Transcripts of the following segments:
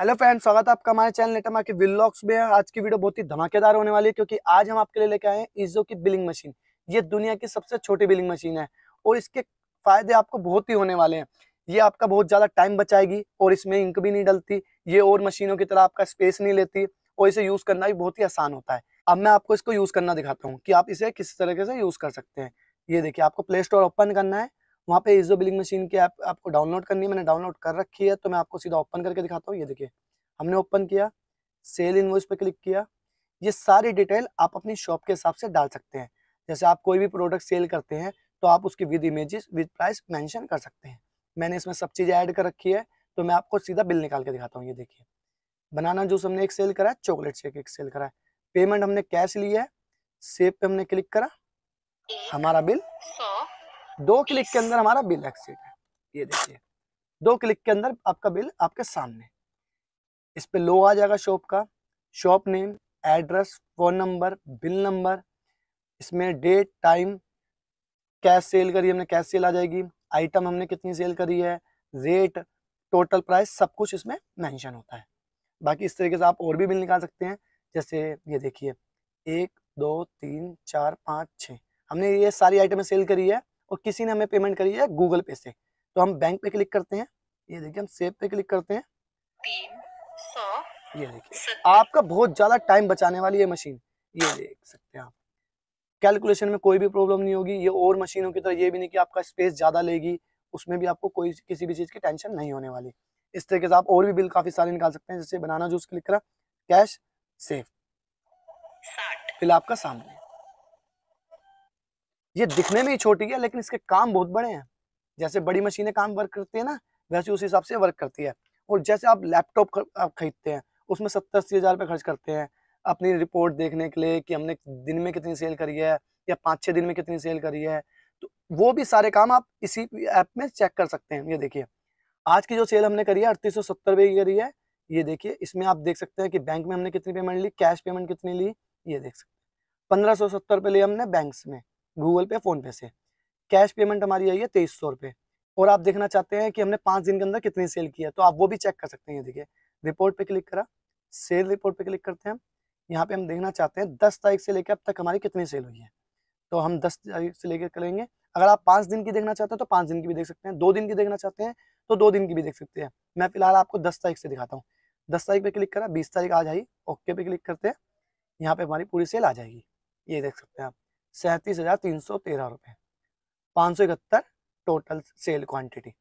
hello friends स्वागत है आपका हमारे चैनल नेटा मार्केट विलॉग्स में आज की वीडियो बहुत ही धमाकेदार होने वाली है क्योंकि आज हम आपके लिए लेके आए हैं इजो की बिलिंग मशीन ये दुनिया की सबसे छोटी बिलिंग मशीन है और इसके फायदे आपको बहुत ही होने वाले हैं ये आपका बहुत ज़्यादा टाइम बचाएगी और इसमें इंक भी नहीं डलती ये और मशीनों की तरह आपका स्पेस नहीं लेती और इसे यूज़ करना भी बहुत ही आसान होता है अब मैं आपको इसको यूज़ करना दिखाता हूँ कि आप इसे किस तरीके से यूज़ कर सकते हैं ये देखिए आपको प्ले स्टोर ओपन करना है वहाँ पे इजो बिलिंग मशीन की ऐप आप, आपको डाउनलोड करनी है मैंने डाउनलोड कर रखी है तो मैं आपको सीधा ओपन करके दिखाता हूँ ये देखिए हमने ओपन किया सेल इनवॉइस पे क्लिक किया ये सारी डिटेल आप अपनी शॉप के हिसाब से डाल सकते हैं जैसे आप कोई भी प्रोडक्ट सेल करते हैं तो आप उसकी with images with price mention कर सकते हैं मैंने इसमें सब चीज़ें ऐड कर रखी है तो मैं आपको सीधा बिल निकाल के दिखाता हूँ ये देखिए बनाना जूस हमने एक सेल करा है चॉकलेट शेक एक सेल करा है पेमेंट हमने कैश लिया है सेव पे हमने क्लिक करा हमारा बिल दो क्लिक के अंदर हमारा बिल एक्सीड है ये देखिए दो क्लिक के अंदर आपका बिल आपके सामने इस पर लो आ जाएगा शॉप का shop name address phone number bill number इसमें डेट टाइम कैश सेल करी हमने कैश सेल आ जाएगी आइटम हमने कितनी सेल करी है रेट टोटल प्राइस सब कुछ इसमें मेंशन होता है बाकी इस तरीके से आप और भी बिल निकाल सकते हैं जैसे ये देखिए एक दो तीन चार पाँच छः हमने ये सारी आइटमें सेल करी है और किसी ने हमें पेमेंट करी है गूगल पे से तो हम बैंक पे क्लिक करते हैं ये देखिए हम सेव पे क्लिक करते हैं ये देखिए आपका बहुत ज्यादा टाइम बचाने वाली है मशीन ये देख सकते हैं आप कैलकुलेशन में कोई भी प्रॉब्लम नहीं होगी ये और मशीनों की तरह ये भी नहीं कि आपका स्पेस ज्यादा लेगी उसमें भी आपको कोई किसी भी चीज की टेंशन नहीं होने वाली इस तरीके से आप और भी बिल काफी सारे निकाल सकते हैं जैसे बनाना जूस क्लिक करा कैश सेफ बिल आपका सामने ये दिखने में ही छोटी है लेकिन इसके काम बहुत बड़े हैं जैसे बड़ी मशीनें काम वर्क करती है ना वैसे उस हिसाब से वर्क करती है और जैसे आप लैपटॉप आप खरीदते हैं उसमें सत्तर अस्सी हज़ार रुपये खर्च करते हैं अपनी रिपोर्ट देखने के लिए कि हमने दिन में कितनी सेल करी है या पाँच छः दिन में कितनी सेल करी है तो वो भी सारे काम आप इसी ऐप में चेक कर सकते हैं ये देखिए आज की जो सेल हमने करी है अड़तीस सौ सत्तर रुपये की करी है ये देखिए इसमें आप देख सकते हैं कि बैंक में हमने कितनी पेमेंट ली कैश पेमेंट कितनी ली ये देख सकते हैं पंद्रह सौ सत्तर रुपये लिए हमने बैंक में गूगल पे फोन पे से कैश पेमेंट हमारी आई है तेईस सौ रुपये और आप देखना चाहते हैं कि हमने पाँच दिन के अंदर कितनी सेल की है तो आप वो भी चेक कर सकते हैं ये देखिए रिपोर्ट पे क्लिक करा सेल रिपोर्ट पे क्लिक करते हैं यहाँ पे हम देखना चाहते हैं दस तारीख से लेकर अब तक हमारी कितनी सेल हुई है तो हम दस तारीख से लेकर करेंगे अगर आप पाँच दिन की देखना चाहते हैं तो पाँच दिन की भी देख सकते हैं दो दिन की देखना चाहते हैं तो दो दिन की भी देख सकते हैं मैं फिलहाल आपको दस तारीख से दिखाता हूँ दस तारीख पे क्लिक करा बीस तारीख आ जाएगी ओके पे क्लिक करते हैं यहाँ पे हमारी पूरी सेल आ जाएगी ये देख सकते हैं आप सैंतीस हज़ार तीन सौ तेरह रुपये पाँच सौ इकहत्तर टोटल सेल क्वांटिटी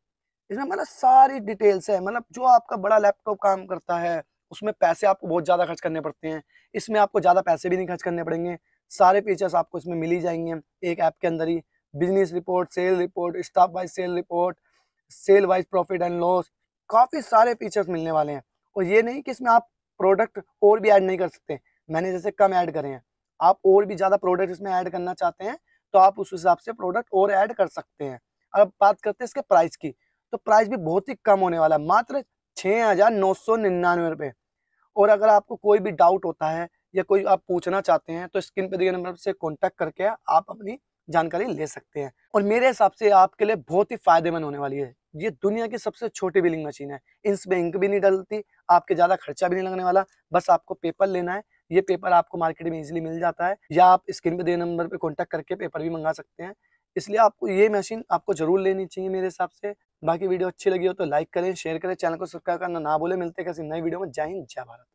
इसमें मतलब सारी डिटेल्स है मतलब जो आपका बड़ा लैपटॉप काम करता है उसमें पैसे आपको बहुत ज़्यादा खर्च करने पड़ते हैं इसमें आपको ज़्यादा पैसे भी नहीं खर्च करने पड़ेंगे सारे फीचर्स आपको इसमें मिली जाएंगे एक ऐप के अंदर ही business report sale report staff wise sale report sale wise profit and loss काफ़ी सारे फीचर्स मिलने वाले हैं और ये नहीं कि इसमें आप प्रोडक्ट और भी ऐड नहीं कर सकते मैंने जैसे कम ऐड करे हैं आप और भी ज़्यादा प्रोडक्ट इसमें ऐड करना चाहते हैं तो आप उस हिसाब से प्रोडक्ट और ऐड कर सकते हैं अब बात करते हैं इसके प्राइस की तो प्राइस भी बहुत ही कम होने वाला है मात्र छः हज़ार नौ सौ निन्यानवे रुपये और अगर आपको कोई भी डाउट होता है या कोई आप पूछना चाहते हैं तो स्क्रीन पर दिए नंबर से कॉन्टैक्ट करके आप अपनी जानकारी ले सकते हैं और मेरे हिसाब से आपके लिए बहुत ही फायदेमंद होने वाली है ये दुनिया की सबसे छोटी बिलिंग मशीन है इसमें इंक भी नहीं डलती आपके ज़्यादा खर्चा भी नहीं लगने वाला बस आपको पेपर लेना है ये पेपर आपको मार्केट में इजिली मिल जाता है या आप स्क्रीन पे दिए नंबर पे कॉन्टेक्ट करके पेपर भी मंगा सकते हैं इसलिए आपको ये मशीन आपको जरूर लेनी चाहिए मेरे हिसाब से बाकी वीडियो अच्छी लगी हो तो लाइक करें शेयर करें चैनल को सब्सक्राइब करना ना बोले मिलते हैं किसी नई वीडियो में जय हिंद जय भारत